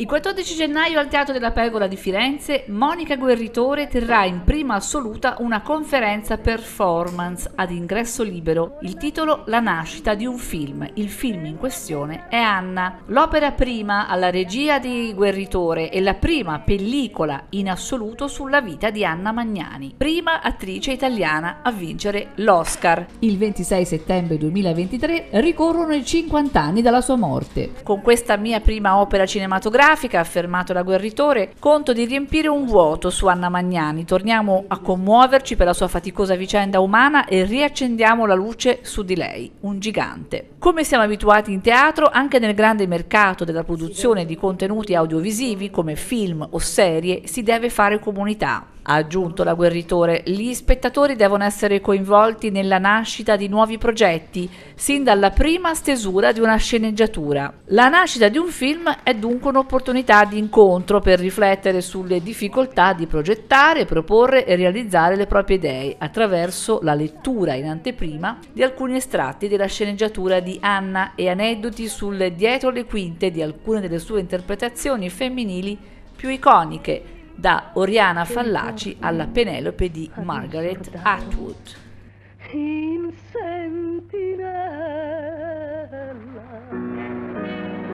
Il 14 gennaio al Teatro della Pergola di Firenze, Monica Guerritore terrà in prima assoluta una conferenza performance ad ingresso libero. Il titolo La nascita di un film. Il film in questione è Anna. L'opera prima alla regia di Guerritore e la prima pellicola in assoluto sulla vita di Anna Magnani, prima attrice italiana a vincere l'Oscar. Il 26 settembre 2023 ricorrono i 50 anni dalla sua morte. Con questa mia prima opera cinematografica cinematografica, affermato da Guerritore, conto di riempire un vuoto su Anna Magnani. Torniamo a commuoverci per la sua faticosa vicenda umana e riaccendiamo la luce su di lei, un gigante. Come siamo abituati in teatro, anche nel grande mercato della produzione di contenuti audiovisivi come film o serie si deve fare comunità. Ha aggiunto la Guerritore, gli spettatori devono essere coinvolti nella nascita di nuovi progetti, sin dalla prima stesura di una sceneggiatura. La nascita di un film è dunque un'opportunità di incontro per riflettere sulle difficoltà di progettare, proporre e realizzare le proprie idee attraverso la lettura in anteprima di alcuni estratti della sceneggiatura di Anna e aneddoti sul dietro le quinte di alcune delle sue interpretazioni femminili più iconiche da Oriana Fallaci alla Penelope di Margaret Atwood.